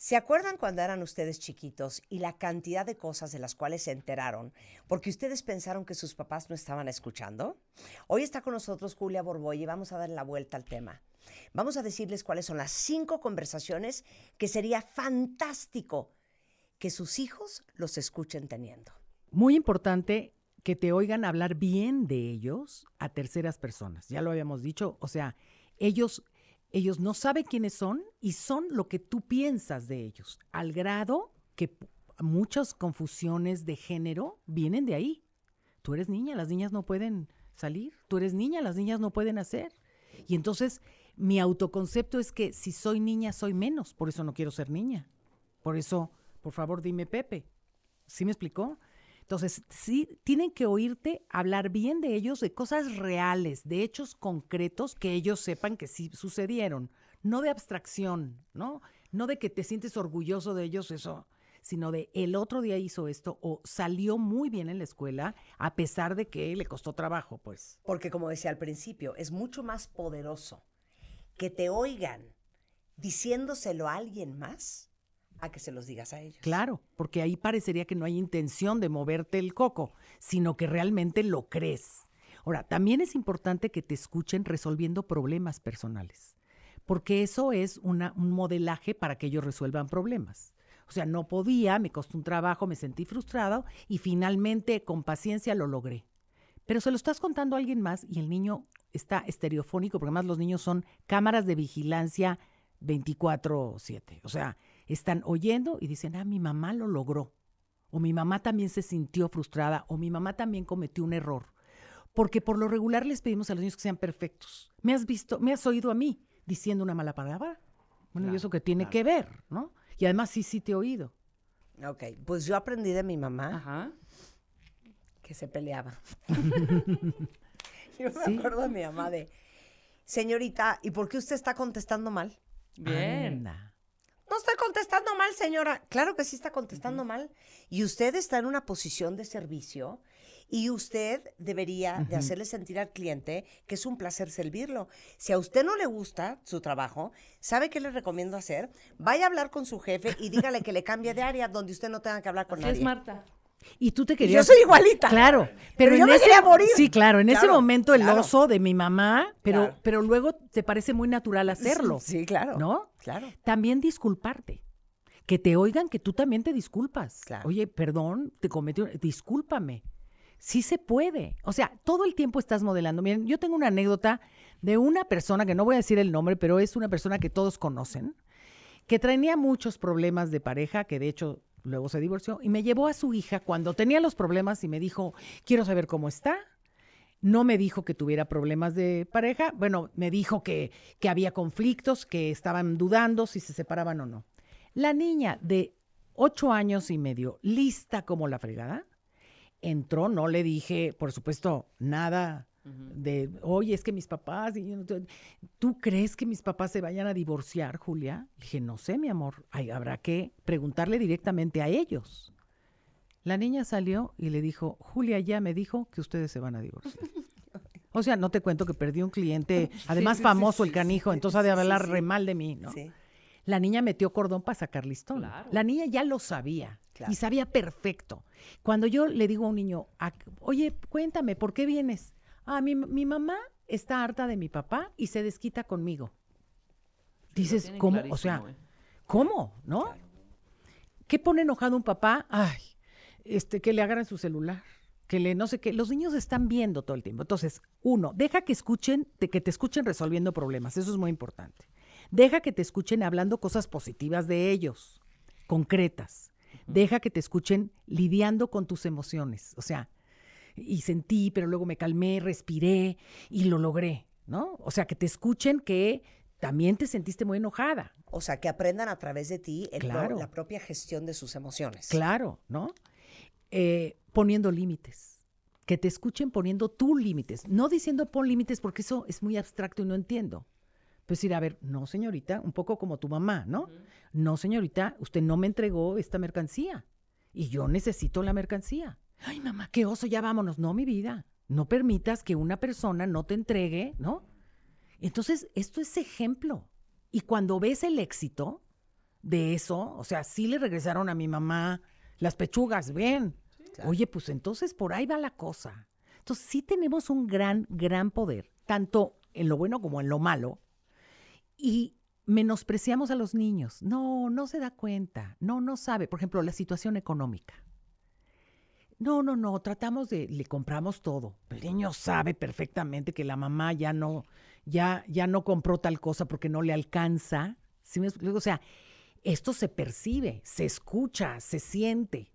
¿Se acuerdan cuando eran ustedes chiquitos y la cantidad de cosas de las cuales se enteraron porque ustedes pensaron que sus papás no estaban escuchando? Hoy está con nosotros Julia Borboy y vamos a dar la vuelta al tema. Vamos a decirles cuáles son las cinco conversaciones que sería fantástico que sus hijos los escuchen teniendo. Muy importante que te oigan hablar bien de ellos a terceras personas. Ya lo habíamos dicho, o sea, ellos ellos no saben quiénes son y son lo que tú piensas de ellos, al grado que muchas confusiones de género vienen de ahí. Tú eres niña, las niñas no pueden salir, tú eres niña, las niñas no pueden hacer. Y entonces mi autoconcepto es que si soy niña soy menos, por eso no quiero ser niña. Por eso, por favor, dime Pepe. ¿Sí me explicó? Entonces, sí, tienen que oírte hablar bien de ellos, de cosas reales, de hechos concretos que ellos sepan que sí sucedieron, no de abstracción, ¿no? No de que te sientes orgulloso de ellos, eso, sino de el otro día hizo esto o salió muy bien en la escuela a pesar de que le costó trabajo, pues. Porque como decía al principio, es mucho más poderoso que te oigan diciéndoselo a alguien más a que se los digas a ellos. Claro, porque ahí parecería que no hay intención de moverte el coco, sino que realmente lo crees. Ahora, también es importante que te escuchen resolviendo problemas personales, porque eso es un modelaje para que ellos resuelvan problemas. O sea, no podía, me costó un trabajo, me sentí frustrado y finalmente con paciencia lo logré. Pero se lo estás contando a alguien más y el niño está estereofónico, porque además los niños son cámaras de vigilancia 24/7. O sea, están oyendo y dicen, ah, mi mamá lo logró, o mi mamá también se sintió frustrada, o mi mamá también cometió un error. Porque por lo regular les pedimos a los niños que sean perfectos. ¿Me has visto, me has oído a mí diciendo una mala palabra? Bueno, ¿y eso que tiene que ver, no? Y además sí, sí te he oído. Ok, pues yo aprendí de mi mamá que se peleaba. yo me acuerdo de mi mamá de, señorita, ¿y por qué usted está contestando mal? Bien. No estoy contestando mal, señora. Claro que sí está contestando mal. Y usted está en una posición de servicio y usted debería de hacerle sentir al cliente que es un placer servirlo. Si a usted no le gusta su trabajo, ¿sabe qué le recomiendo hacer? Vaya a hablar con su jefe y dígale que le cambie de área donde usted no tenga que hablar con Así nadie. Es Marta. Y tú te querías. yo soy igualita. Claro. Pero, yo me ese, quería morir. Sí, claro. En ese momento el oso de mi mamá, pero, pero luego te parece muy natural hacerlo. Sí, claro. ¿No? Claro. También disculparte. Que te oigan que tú también te disculpas. Oye, perdón, te cometí. Discúlpame. Sí se puede. O sea, todo el tiempo estás modelando. Miren, yo tengo una anécdota de una persona que no voy a decir el nombre, pero es una persona que todos conocen, que traenía muchos problemas de pareja, que de hecho Luego se divorció y me llevó a su hija cuando tenía los problemas y me dijo, quiero saber cómo está. No me dijo que tuviera problemas de pareja. Bueno, me dijo que, que había conflictos, que estaban dudando si se separaban o no. La niña de ocho años y medio, lista como la fregada, entró, no le dije, por supuesto, nada de, oye, es que mis papás, y, ¿tú crees que mis papás se vayan a divorciar, Julia? Le dije, no sé, mi amor, habrá que preguntarle directamente a ellos. La niña salió y le dijo, Julia ya me dijo que ustedes se van a divorciar. o sea, no te cuento que perdí un cliente, además famoso el canijo, entonces ha de hablar re mal de mí, ¿no? La niña metió cordón para sacar listón. La niña ya lo sabía y sabía perfecto. Cuando yo le digo a un niño, oye, cuéntame, ¿por qué vienes? ah, mi, mamá está harta de mi papá y se desquita conmigo. Dices, ¿cómo? O sea, eh". ¿cómo? ¿No? ¿Qué pone enojado un papá? Ay, este, que le agarren su celular, que le no sé qué. Los niños están viendo todo el tiempo. Entonces, uno, deja que escuchen, te, que te escuchen resolviendo problemas. Eso es muy importante. Deja que te escuchen hablando cosas positivas de ellos, concretas. Deja que te escuchen lidiando con tus emociones. O sea, y sentí, pero luego me calmé, respiré y lo logré, ¿no? O sea, que te escuchen que también te sentiste muy enojada. O sea, que aprendan a través de ti el la propia gestión de sus emociones. Claro, ¿no? Eh, poniendo límites. Que te escuchen poniendo tus límites. No diciendo pon límites porque eso es muy abstracto y no entiendo. Pues ir a ver, no señorita, un poco como tu mamá, ¿no? No señorita, usted no me entregó esta mercancía y yo necesito la mercancía ay mamá, qué oso, ya vámonos. No, mi vida, no permitas que una persona no te entregue, ¿no? Entonces, esto es ejemplo. Y cuando ves el éxito de eso, o sea, sí le regresaron a mi mamá las pechugas, ven. Oye, pues entonces por ahí va la cosa. Entonces, sí tenemos un gran, gran poder, tanto en lo bueno como en lo malo. Y menospreciamos a los niños. No, no se da cuenta, no, no sabe. Por ejemplo, la situación económica. No, no, no, tratamos de, le compramos todo. El niño sabe perfectamente que la mamá ya no, ya, ya no compró tal cosa porque no le alcanza. O sea, esto se percibe, se escucha, se siente.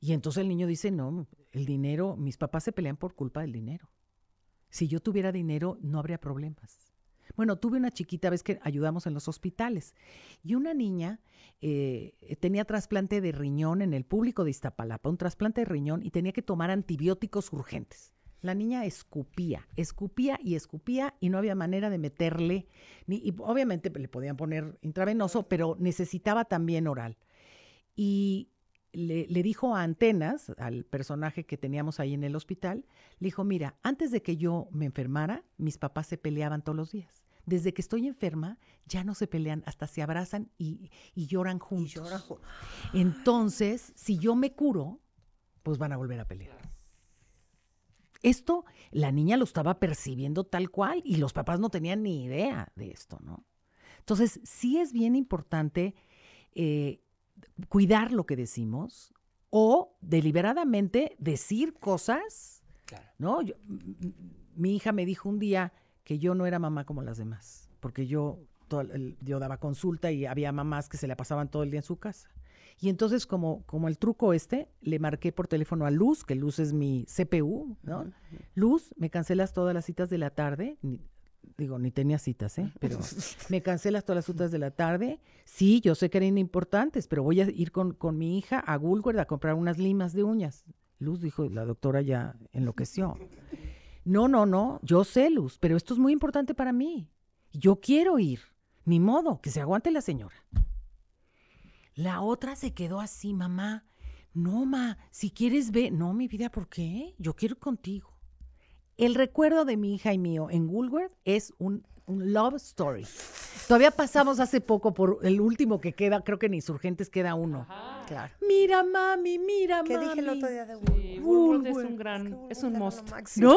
Y entonces el niño dice, no, el dinero, mis papás se pelean por culpa del dinero. Si yo tuviera dinero, no habría problemas. Bueno, tuve una chiquita, ves que ayudamos en los hospitales, y una niña eh, eh, tenía trasplante de riñón en el público de Iztapalapa, un trasplante de riñón, y tenía que tomar antibióticos urgentes. La niña escupía, escupía y escupía y no había manera de meterle, ni, y obviamente le podían poner intravenoso, pero necesitaba también oral. Y le, dijo a Antenas, al personaje que teníamos ahí en el hospital, le dijo, mira, antes de que yo me enfermara, mis papás se peleaban todos los días. Desde que estoy enferma, ya no se pelean, hasta se abrazan y, lloran juntos. Y lloran Entonces, si yo me curo, pues van a volver a pelear. Esto la niña lo estaba percibiendo tal cual y los papás no tenían ni idea de esto, ¿no? Entonces, sí es bien importante eh, cuidar lo que decimos o deliberadamente decir cosas, ¿no? mi hija me dijo un día que yo no era mamá como las demás, porque yo, yo daba consulta y había mamás que se la pasaban todo el día en su casa. Y entonces, como, como el truco este, le marqué por teléfono a Luz, que Luz es mi CPU, ¿no? Luz, me cancelas todas las citas de la tarde, digo, ni tenía citas, ¿eh? Pero me cancelas todas las citas de la tarde. Sí, yo sé que eran importantes, pero voy a ir con, mi hija a Woolworth a comprar unas limas de uñas. Luz dijo, la doctora ya enloqueció. No, no, no, yo sé, Luz, pero esto es muy importante para mí. Yo quiero ir. Ni modo, que se aguante la señora. La otra se quedó así, mamá. No, ma, si quieres ver, No, mi vida, ¿por qué? Yo quiero ir contigo. El recuerdo de mi hija y mío en Woolworth es un, love story. Todavía pasamos hace poco por el último que queda, creo que en Insurgentes queda uno. Claro. Mira, mami, mira, ¿Qué mami. dije el otro día de Woolworth? Woolworth es un gran, es, un must. ¿No?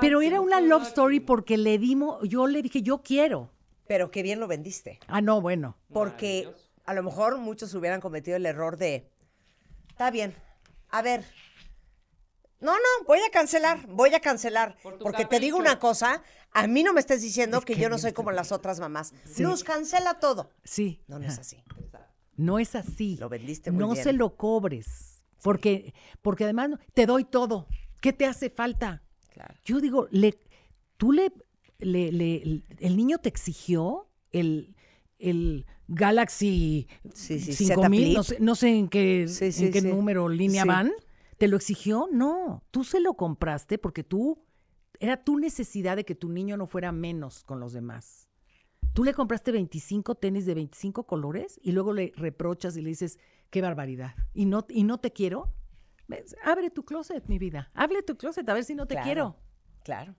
Pero era una love story porque le dimos, yo le dije, yo quiero. Pero qué bien lo vendiste. Ah, no, bueno. Porque a lo mejor muchos hubieran cometido el error de, está bien, a ver, no, no, voy a cancelar, voy a cancelar. porque te digo una cosa, a mí no me estés diciendo que, yo no soy como las otras mamás. Luz, cancela todo. Sí. No, es así. No es así. Lo vendiste muy No se lo cobres. Porque, porque además te doy todo. ¿Qué te hace falta? Claro. Yo digo, le, tú le, el niño te exigió el, Galaxy no sé, en qué, en qué número, línea van. ¿Te lo exigió? No, tú se lo compraste porque tú, era tu necesidad de que tu niño no fuera menos con los demás. Tú le compraste 25 tenis de 25 colores y luego le reprochas y le dices, qué barbaridad, y no, y no te quiero. Abre tu closet, mi vida. Abre tu closet, a ver si no te quiero. Claro.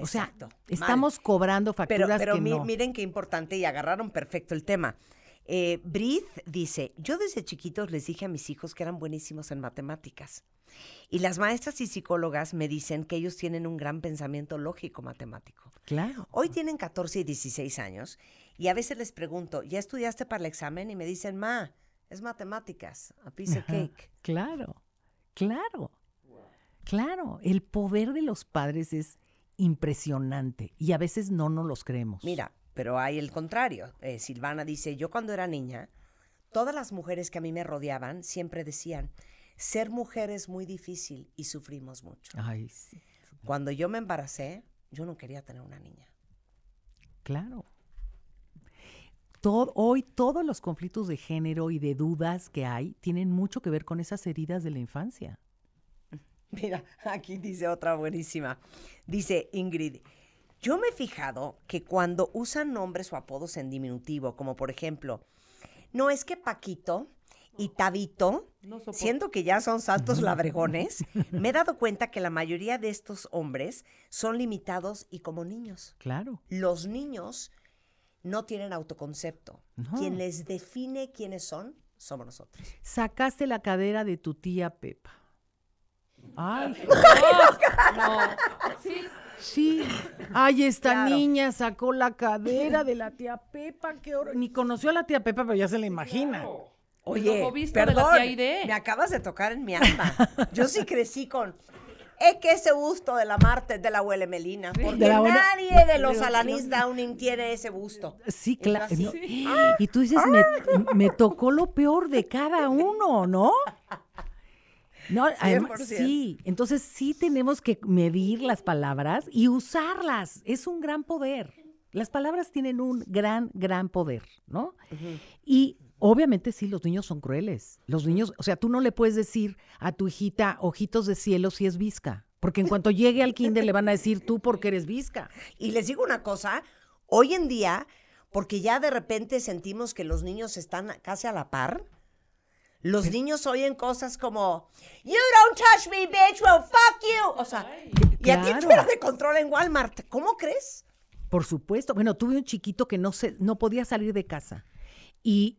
O sea, Exacto. estamos cobrando facturas pero, que miren qué importante y agarraron perfecto el tema. Eh, dice, yo desde chiquitos les dije a mis hijos que eran buenísimos en matemáticas. Y las maestras y psicólogas me dicen que ellos tienen un gran pensamiento lógico matemático. Claro. Hoy tienen 14 y 16 años y a veces les pregunto, ¿ya estudiaste para el examen? Y me dicen, ma, es matemáticas, a piece of cake. Claro, claro, claro. El poder de los padres es impresionante y a veces no nos los creemos. Mira, pero hay el contrario. Eh, Silvana dice, yo cuando era niña, todas las mujeres que a mí me rodeaban siempre decían, ser mujer es muy difícil y sufrimos mucho. Cuando yo me embaracé, yo no quería tener una niña. Claro. hoy todos los conflictos de género y de dudas que hay tienen mucho que ver con esas heridas de la infancia. Mira, aquí dice otra buenísima. Dice Ingrid, yo me he fijado que cuando usan nombres o apodos en diminutivo, como por ejemplo, no es que Paquito y Tabito, siendo que ya son santos labregones, me he dado cuenta que la mayoría de estos hombres son limitados y como niños. Claro. Los niños no tienen autoconcepto. Quien les define quiénes son, somos nosotros. Sacaste la cadera de tu tía Pepa. Ay, no. no. Sí. Sí, ay, esta niña sacó la cadera de la tía Pepa, qué Ni conoció a la tía Pepa, pero ya se la imagina. Oye, perdón, me acabas de tocar en mi alma. Yo sí crecí con es eh, que ese gusto de la Marte, de la huele Melina, porque nadie de los Alanis Downing tiene ese gusto. Sí, claro. Ah". Y tú dices, me, tocó lo peor de cada uno, ¿no? No, sí, entonces sí tenemos que medir las palabras y usarlas. Es un gran poder. Las palabras tienen un gran, gran poder, ¿no? Y obviamente sí, los niños son crueles. Los niños, o sea, tú no le puedes decir a tu hijita ojitos de cielo si es visca, porque en cuanto llegue al kinder le van a decir tú porque eres visca. Y les digo una cosa, hoy en día, porque ya de repente sentimos que los niños están casi a la par, los niños oyen cosas como, You don't touch me, bitch, well, fuck you. O sea, y a ti fuera de control en Walmart. ¿Cómo crees? Por supuesto. Bueno, tuve un chiquito que no, se, no podía salir de casa. Y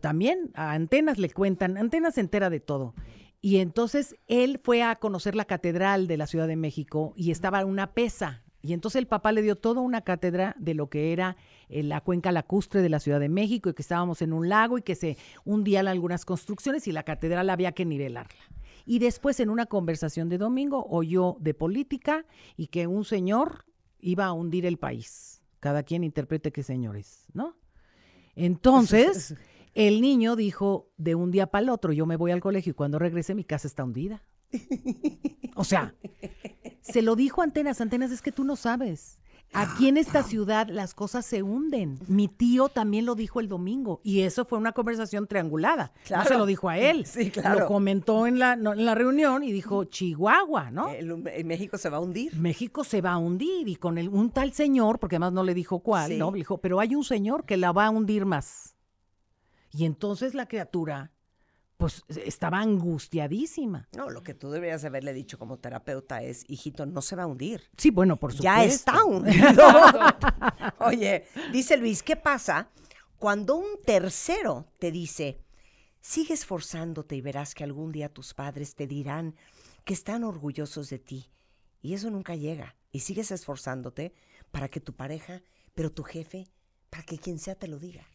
también a Antenas le cuentan, Antenas se entera de todo. Y entonces él fue a conocer la catedral de la Ciudad de México y estaba una pesa y entonces el papá le dio toda una cátedra de lo que era eh, la cuenca lacustre de la Ciudad de México y que estábamos en un lago y que se hundían algunas construcciones y la catedral había que nivelarla. Y después en una conversación de domingo oyó de política y que un señor iba a hundir el país. Cada quien interprete qué señores, ¿no? Entonces, el niño dijo de un día para el otro, yo me voy al colegio y cuando regrese mi casa está hundida. O sea, se lo dijo Antenas, Antenas, es que tú no sabes. Aquí en esta ciudad las cosas se hunden. Mi tío también lo dijo el domingo y eso fue una conversación triangulada. No se lo dijo a él. Sí, Lo comentó en la, reunión y dijo, Chihuahua, ¿no? Eh, México se va a hundir. México se va a hundir y con el, un tal señor, porque además no le dijo cuál, ¿no? dijo, pero hay un señor que la va a hundir más. Y entonces la criatura pues e-, estaba angustiadísima. No, lo que tú deberías haberle dicho como terapeuta es, hijito, no se va a hundir. Sí, bueno, por supuesto. Ya está hundido. Oye, dice Luis, ¿qué pasa cuando un tercero te dice, sigue esforzándote y verás que algún día tus padres te dirán que están orgullosos de ti? Y eso nunca llega. Y sigues esforzándote para que tu pareja, pero tu jefe, para que quien sea te lo diga.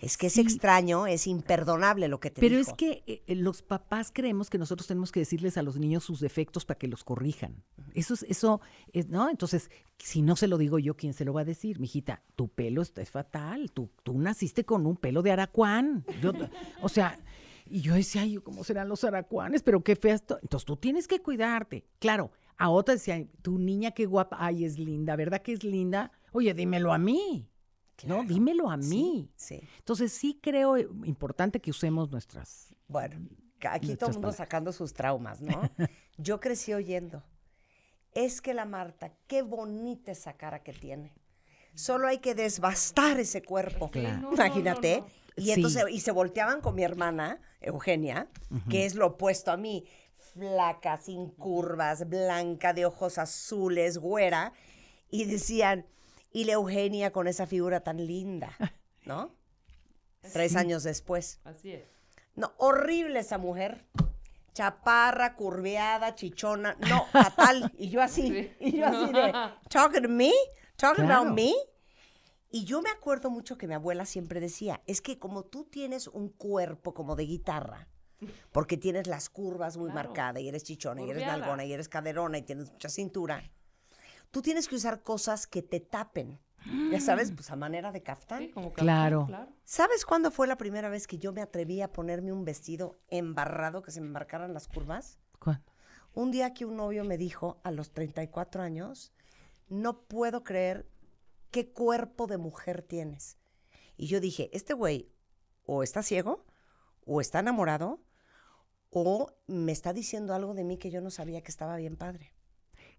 Es que es extraño, es imperdonable lo que te Pero es que eh, eh, los papás creemos que nosotros tenemos que decirles a los niños sus defectos para que los corrijan. Eso es, eso es, ¿no? Entonces, si no se lo digo yo, ¿quién se lo va a decir? Mijita, tu pelo es fatal. Tú, tú naciste con un pelo de aracuán. o sea, y yo decía, ay, ¿cómo serán los aracuanes? Pero qué fea esto. Entonces, tú tienes que cuidarte. Claro, a otra decía, tu niña qué guapa. Ay, es linda, ¿verdad que es linda? Oye, dímelo a mí. No, dímelo a mí. Sí, Entonces sí creo importante que usemos nuestras. Bueno, aquí todo el mundo sacando sus traumas, ¿no? Yo crecí oyendo. Es que la Marta, qué bonita esa cara que tiene. Solo hay que desbastar ese cuerpo. Claro. Imagínate. y entonces, y se volteaban con mi hermana, Eugenia, que es lo opuesto a mí. Flaca, sin curvas, blanca, de ojos azules, güera. Y decían, y la Eugenia con esa figura tan linda, ¿no? Tres años después. Así es. No, horrible esa mujer. Chaparra, curveada, chichona. No, fatal. Y yo así, y yo así de, talking to me, talking about me. Y yo me acuerdo mucho que mi abuela siempre decía, es que como tú tienes un cuerpo como de guitarra, porque tienes las curvas muy marcadas y eres chichona y eres nalgona y eres caderona y tienes mucha cintura, tú tienes que usar cosas que te tapen. Ya sabes, pues a manera de caftán. claro. ¿Sabes cuándo fue la primera vez que yo me atreví a ponerme un vestido embarrado que se me marcaran las curvas? ¿Cuándo? Un día que un novio me dijo a los 34 años, no puedo creer qué cuerpo de mujer tienes. Y yo dije, este güey o está ciego, o está enamorado, o me está diciendo algo de mí que yo no sabía que estaba bien padre.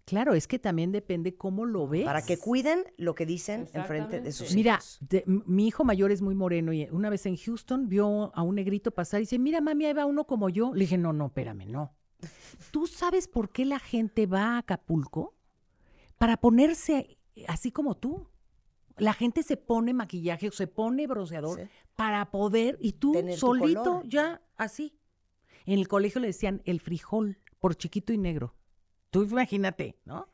Claro, es que también depende cómo lo ves. Para que cuiden lo que dicen enfrente de sus hijos. Mira, mi hijo mayor es muy moreno y una vez en Houston vio a un negrito pasar y dice, mira mami, ahí va uno como yo. Le dije, no, no, espérame, no. ¿Tú sabes por qué la gente va a Acapulco? Para ponerse así como tú. La gente se pone maquillaje o se pone bronceador para poder, y tú solito ya así. En el colegio le decían el frijol por chiquito y negro. Tú imagínate, ¿no?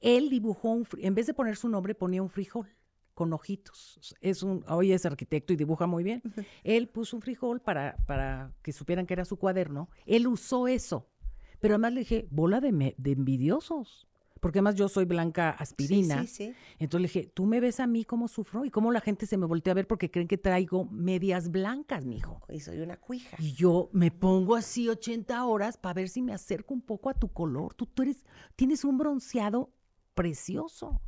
Él dibujó, un, en vez de poner su nombre, ponía un frijol con ojitos. Es un, hoy es arquitecto y dibuja muy bien. Él puso un frijol para, para que supieran que era su cuaderno. Él usó eso. Pero además le dije, bola de, de envidiosos porque además yo soy blanca aspirina. Sí, sí, Entonces le dije, tú me ves a mí cómo sufro y cómo la gente se me volteó a ver porque creen que traigo medias blancas, mijo. Y soy una cuija. Y yo me pongo así 80 horas para ver si me acerco un poco a tu color. Tú, tú eres, tienes un bronceado precioso.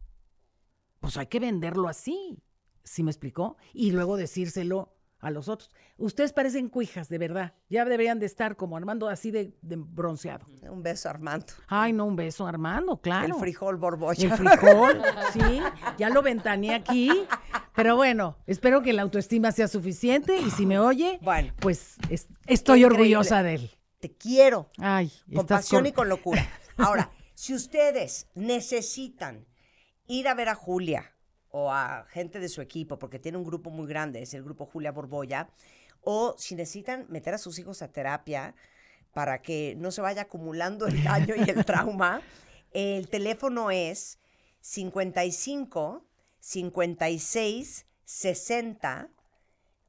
Pues hay que venderlo así. ¿Sí me explicó? Y luego decírselo a los otros. Ustedes parecen cuijas, de verdad. Ya deberían de estar como Armando, así de, bronceado. Un beso, Armando. Ay, no, un beso, Armando, claro. El frijol borbocha. El frijol, sí. Ya lo ventané aquí. Pero bueno, espero que la autoestima sea suficiente y si me oye, bueno, pues estoy orgullosa de él. Te quiero. Ay, con pasión y con locura. Ahora, si ustedes necesitan ir a ver a Julia, o a gente de su equipo, porque tiene un grupo muy grande, es el grupo Julia Borboya, o si necesitan meter a sus hijos a terapia para que no se vaya acumulando el daño y el trauma, el teléfono es 55 56 60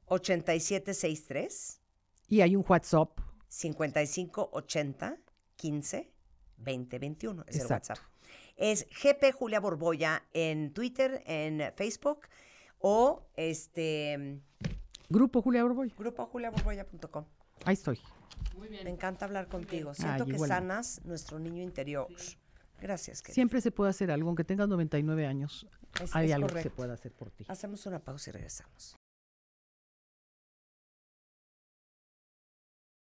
8763. Y hay un WhatsApp. 55 80 15 20 21 es GP Julia Borboya en Twitter, en Facebook o este... Mm, Grupo Julia Borboya. Grupo Ahí estoy. Muy bien. Me encanta hablar contigo. Siento que sanas nuestro niño interior. Gracias. Querida. Siempre se puede hacer algo, aunque tengas 99 años. hay algo que se pueda hacer por ti. Hacemos una pausa y regresamos.